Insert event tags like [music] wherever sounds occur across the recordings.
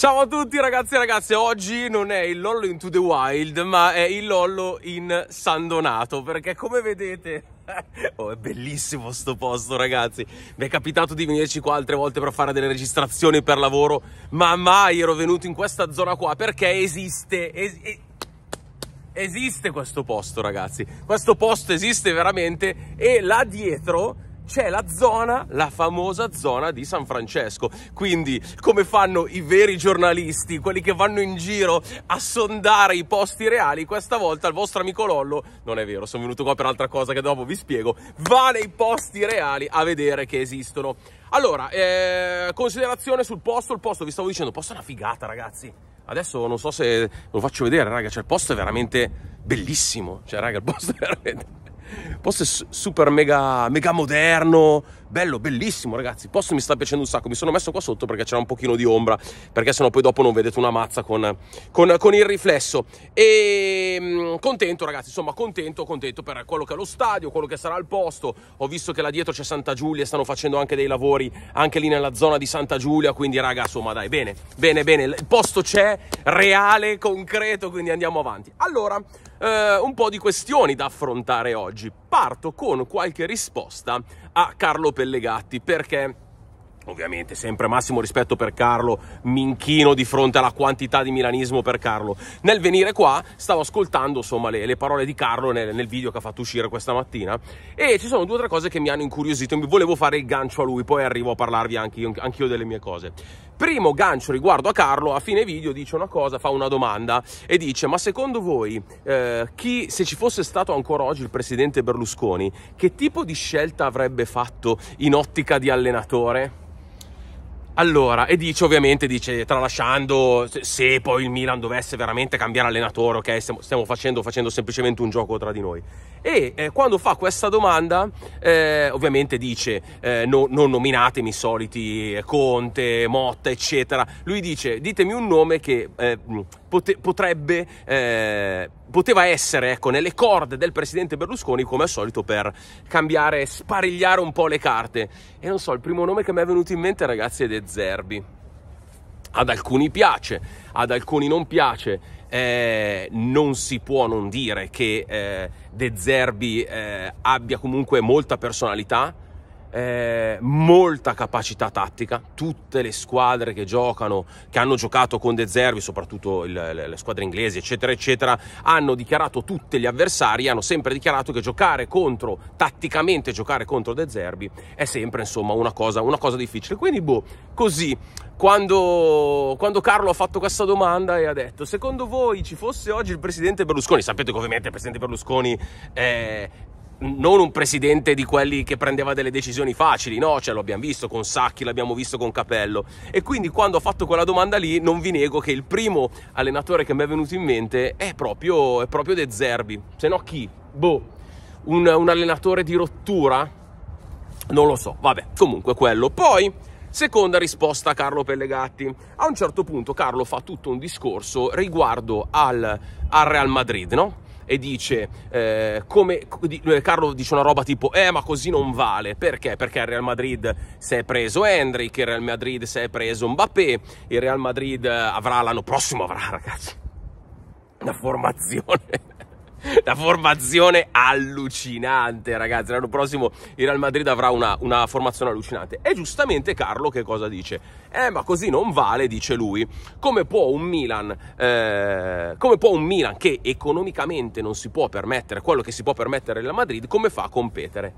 Ciao a tutti ragazzi e ragazze, oggi non è il Lollo into the Wild ma è il Lollo in San Donato perché come vedete [laughs] oh, è bellissimo sto posto ragazzi mi è capitato di venirci qua altre volte per fare delle registrazioni per lavoro ma mai ero venuto in questa zona qua perché esiste es esiste questo posto ragazzi questo posto esiste veramente e là dietro c'è la zona, la famosa zona di San Francesco. Quindi, come fanno i veri giornalisti, quelli che vanno in giro a sondare i posti reali, questa volta il vostro amico Lollo, non è vero, sono venuto qua per altra cosa che dopo vi spiego, va nei posti reali a vedere che esistono. Allora, eh, considerazione sul posto, il posto vi stavo dicendo, il posto è una figata ragazzi. Adesso non so se lo faccio vedere, raga, cioè il posto è veramente bellissimo. Cioè, raga, il posto è veramente posto super mega, mega moderno, bello, bellissimo ragazzi, il posto mi sta piacendo un sacco, mi sono messo qua sotto perché c'era un pochino di ombra, perché sennò poi dopo non vedete una mazza con, con, con il riflesso. E ehm, contento ragazzi, insomma contento, contento per quello che è lo stadio, quello che sarà il posto, ho visto che là dietro c'è Santa Giulia, stanno facendo anche dei lavori anche lì nella zona di Santa Giulia, quindi raga insomma dai, bene, bene, bene, il posto c'è, reale, concreto, quindi andiamo avanti. Allora, eh, un po' di questioni da affrontare oggi parto con qualche risposta a Carlo Pellegatti perché ovviamente sempre massimo rispetto per Carlo, minchino di fronte alla quantità di milanismo per Carlo. Nel venire qua stavo ascoltando insomma le, le parole di Carlo nel, nel, video che ha fatto uscire questa mattina e ci sono due o tre cose che mi hanno incuriosito, volevo fare il gancio a lui, poi arrivo a parlarvi anche anche io delle mie cose. Primo gancio riguardo a Carlo, a fine video dice una cosa, fa una domanda e dice ma secondo voi eh, chi, se ci fosse stato ancora oggi il presidente Berlusconi, che tipo di scelta avrebbe fatto in ottica di allenatore? Allora, e dice ovviamente, dice, tralasciando se poi il Milan dovesse veramente cambiare allenatore, ok, stiamo, facendo, facendo, semplicemente un gioco tra di noi. E eh, quando fa questa domanda, eh, ovviamente dice, eh, no, non nominatemi i soliti eh, Conte, Motta, eccetera. Lui dice, ditemi un nome che eh, pote- potrebbe, eh, poteva essere ecco, nelle corde del presidente Berlusconi come al solito per cambiare, sparigliare un po' le carte. E non so, il primo nome che mi è venuto in mente ragazzi è De Zerbi. Ad alcuni piace, ad alcuni non piace. Eh, non si può non dire che eh, De Zerbi eh, abbia comunque molta personalità, eh, molta capacità tattica, tutte le squadre che giocano, che hanno giocato con De Zerbi, soprattutto il, le, le, squadre inglesi, eccetera, eccetera, hanno dichiarato tutti gli avversari, hanno sempre dichiarato che giocare contro, tatticamente giocare contro De Zerbi è sempre insomma una cosa, una cosa difficile. Quindi, boh, così, quando, quando Carlo ha fatto questa domanda e ha detto, secondo voi ci fosse oggi il presidente Berlusconi, sapete che ovviamente il presidente Berlusconi è, non un presidente di quelli che prendeva delle decisioni facili, no? Cioè, lo abbiamo visto con Sacchi, l'abbiamo visto con Capello. E quindi quando ho fatto quella domanda lì, non vi nego che il primo allenatore che mi è venuto in mente è proprio, è proprio De Zerbi. Se no chi? Boh, un, un allenatore di rottura? Non lo so, vabbè, comunque quello. Poi, seconda risposta a Carlo Pellegatti. A un certo punto Carlo fa tutto un discorso riguardo al, al Real Madrid, no? e dice eh, come Carlo dice una roba tipo eh ma così non vale perché? Perché il Real Madrid si è preso Hendrik, il Real Madrid si è preso Mbappé, il Real Madrid eh, avrà l'anno prossimo avrà [laughs] ragazzi una formazione [laughs] la formazione allucinante, ragazzi. L'anno prossimo il Real Madrid avrà una, una, formazione allucinante. E giustamente Carlo che cosa dice? Eh, ma così non vale, dice lui. Come può un Milan, eh, come può un Milan che economicamente non si può permettere quello che si può permettere il Real Madrid, come fa a competere?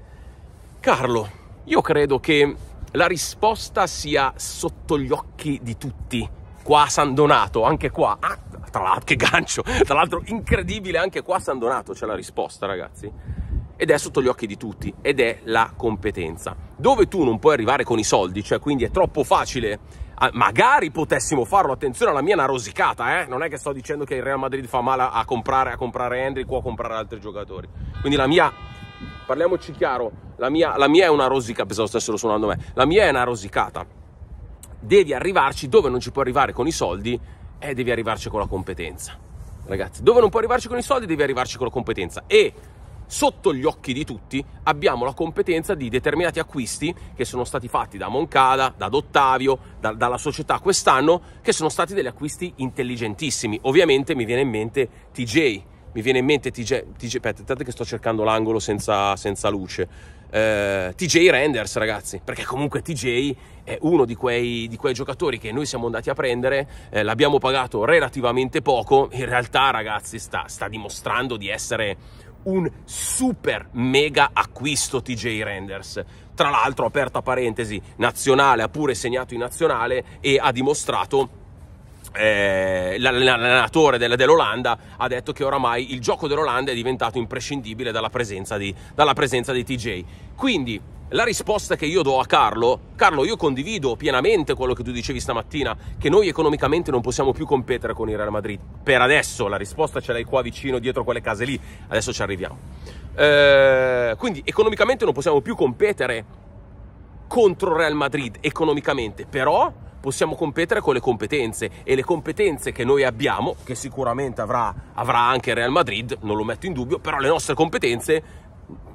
Carlo, io credo che la risposta sia sotto gli occhi di tutti qua a San Donato, anche qua. Ah, tra l'altro, che gancio! Tra l'altro, incredibile, anche qua a San Donato c'è la risposta, ragazzi. Ed è sotto gli occhi di tutti, ed è la competenza. Dove tu non puoi arrivare con i soldi, cioè quindi è troppo facile ah, magari potessimo farlo, attenzione alla mia è una rosicata, eh? non è che sto dicendo che il Real Madrid fa male a comprare, a comprare Hendrick o a comprare altri giocatori, quindi la mia, parliamoci chiaro, la mia, la mia è una rosicata, pensavo stessero suonando me, la mia è una rosicata, devi arrivarci dove non ci puoi arrivare con i soldi e eh, devi arrivarci con la competenza. Ragazzi, dove non puoi arrivarci con i soldi devi arrivarci con la competenza e sotto gli occhi di tutti abbiamo la competenza di determinati acquisti che sono stati fatti da Moncada, da Dottavio, da, dalla società quest'anno, che sono stati degli acquisti intelligentissimi. Ovviamente mi viene in mente TJ, mi viene in mente TJ, TJ aspettate che sto cercando l'angolo senza, senza luce, eh, TJ Renders ragazzi, perché comunque TJ è uno di quei, di quei giocatori che noi siamo andati a prendere, eh, l'abbiamo pagato relativamente poco, in realtà ragazzi sta, sta dimostrando di essere un super mega acquisto TJ Renders. Tra l'altro, aperta parentesi, nazionale, ha pure segnato in nazionale e ha dimostrato eh, l'allenatore dell'Olanda ha detto che oramai il gioco dell'Olanda è diventato imprescindibile dalla presenza di, dalla presenza di TJ. Quindi la risposta che io do a Carlo, Carlo, io condivido pienamente quello che tu dicevi stamattina, che noi economicamente non possiamo più competere con il Real Madrid. Per adesso la risposta ce l'hai qua vicino, dietro quelle case lì, adesso ci arriviamo. Eh, quindi economicamente non possiamo più competere contro Real Madrid economicamente, però possiamo competere con le competenze e le competenze che noi abbiamo, che sicuramente avrà, avrà anche Real Madrid, non lo metto in dubbio, però le nostre competenze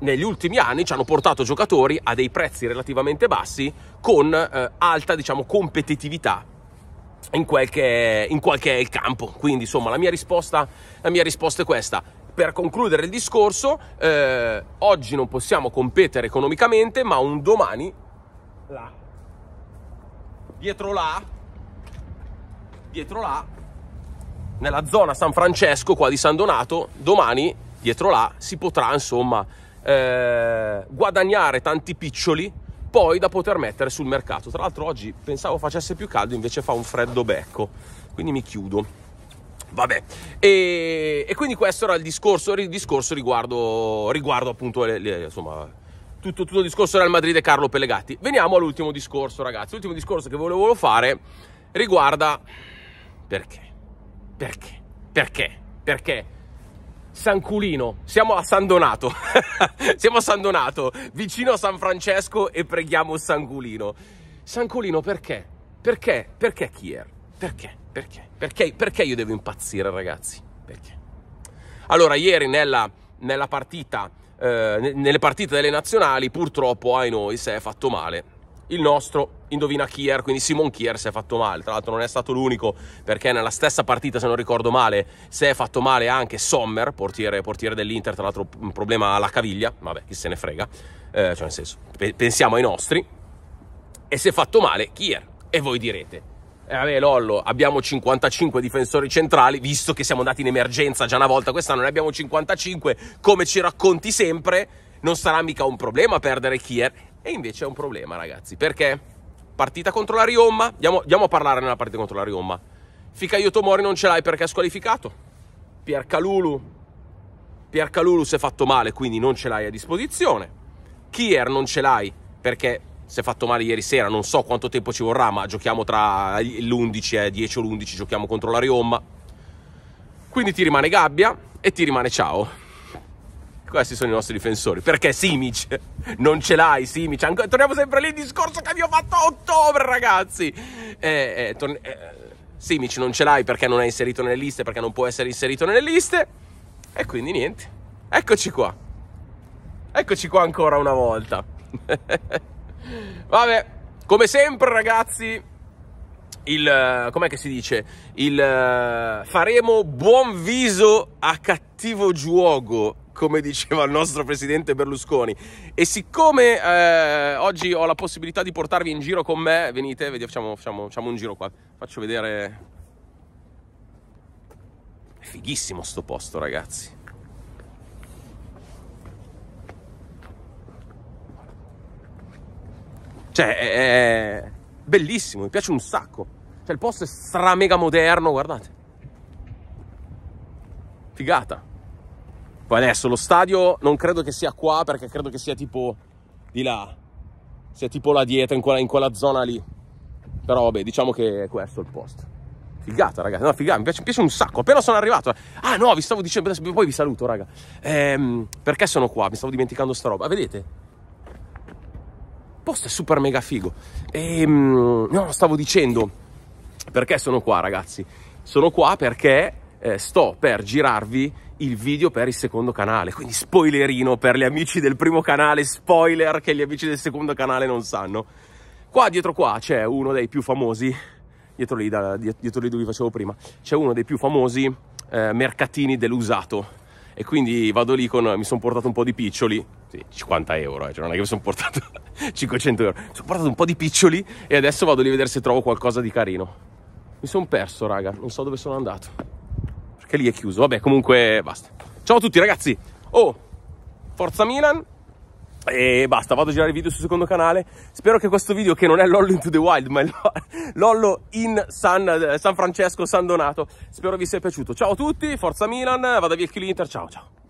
negli ultimi anni ci hanno portato giocatori a dei prezzi relativamente bassi con eh, alta diciamo, competitività in qualche, in quel, è, il campo. Quindi insomma la mia risposta, la mia risposta è questa. Per concludere il discorso, eh, oggi non possiamo competere economicamente, ma un domani là, dietro là, dietro là, nella zona San Francesco, qua di San Donato, domani dietro là si potrà insomma eh, guadagnare tanti piccioli poi da poter mettere sul mercato. Tra l'altro oggi pensavo facesse più caldo, invece fa un freddo becco, quindi mi chiudo. Vabbè, e, e quindi questo era il discorso, il discorso riguardo, riguardo appunto le, le, insomma, tutto, tutto il discorso Real Madrid e Carlo Pellegatti. Veniamo all'ultimo discorso, ragazzi. L'ultimo discorso che volevo fare riguarda perché? Perché? Perché? Perché? San Culino, siamo a San Donato, [laughs] siamo a San Donato, vicino a San Francesco e preghiamo San Culino. San Culino perché? Perché? Perché Kier? Perché? Perché? Perché? Perché io devo impazzire ragazzi? Perché? Allora, ieri nella, nella partita eh, nelle partite delle nazionali purtroppo ai noi si è fatto male il nostro indovina Kier, quindi Simon Kier si è fatto male, tra l'altro non è stato l'unico perché nella stessa partita se non ricordo male si è fatto male anche Sommer, portiere, portiere dell'Inter, tra l'altro un problema alla caviglia, vabbè chi se ne frega, eh, cioè nel senso pensiamo ai nostri e si è fatto male Kier e voi direte eh, vabbè, Lollo, abbiamo 55 difensori centrali, visto che siamo andati in emergenza già una volta quest'anno, ne abbiamo 55, come ci racconti sempre, non sarà mica un problema perdere Kier. E invece è un problema, ragazzi, perché partita contro la Riomma, andiamo, andiamo a parlare nella partita contro la Riomma. Ficaio Tomori non ce l'hai perché è squalificato. Pier Calulu, Pier Calulu si è fatto male, quindi non ce l'hai a disposizione. Kier non ce l'hai perché si è fatto male ieri sera, non so quanto tempo ci vorrà, ma giochiamo tra l'11 e 10 o l'11, giochiamo contro la Riomma. Quindi ti rimane Gabbia e ti rimane Ciao. Questi sono i nostri difensori. Perché Simic? Non ce l'hai, Simic. Anc- torniamo sempre lì il discorso che vi ho fatto a ottobre, ragazzi. Eh, eh, torn- eh, Simic non ce l'hai perché non è inserito nelle liste, perché non può essere inserito nelle liste. E quindi niente. Eccoci qua. Eccoci qua ancora una volta. [laughs] Vabbè, come sempre ragazzi, il... Eh, com'è che si dice? Il... Eh, faremo buon viso a cattivo gioco come diceva il nostro presidente Berlusconi. E siccome eh, oggi ho la possibilità di portarvi in giro con me, venite, vediamo, facciamo, facciamo, facciamo un giro qua. Faccio vedere... È fighissimo sto posto, ragazzi. Cioè, è bellissimo, mi piace un sacco. Cioè, il posto è stramega moderno, guardate. Figata. Poi adesso lo stadio non credo che sia qua, perché credo che sia tipo di là. Sia tipo là dietro, in quella, in quella zona lì. Però vabbè, diciamo che è questo il posto. Figata, ragazzi. No, figata, mi piace, mi piace, un sacco. Appena sono arrivato. Eh. Ah, no, vi stavo dicendo. Poi vi saluto, raga. Ehm, perché sono qua? Mi stavo dimenticando sta roba. vedete? apposta è super mega figo. E ehm, no, stavo dicendo, perché sono qua ragazzi? Sono qua perché eh, sto per girarvi il video per il secondo canale, quindi spoilerino per gli amici del primo canale, spoiler che gli amici del secondo canale non sanno. Qua dietro qua c'è uno dei più famosi, dietro lì, da, dietro lì dove vi facevo prima, c'è uno dei più famosi eh, mercatini dell'usato e quindi vado lì con, mi sono portato un po' di piccioli, sì, 50 euro, eh, cioè non è che mi sono portato 500 [laughs] euro, mi sono portato un po' di piccioli e adesso vado lì a vedere se trovo qualcosa di carino. Mi sono perso, raga, non so dove sono andato, perché lì è chiuso, vabbè comunque basta. Ciao a tutti ragazzi, oh, forza Milan! e basta, vado a girare video sul secondo canale. Spero che questo video, che non è Lollo into the Wild, ma è Lollo in San, San Francesco, San Donato, spero vi sia piaciuto. Ciao a tutti, forza Milan, vada via il kill Inter, ciao ciao.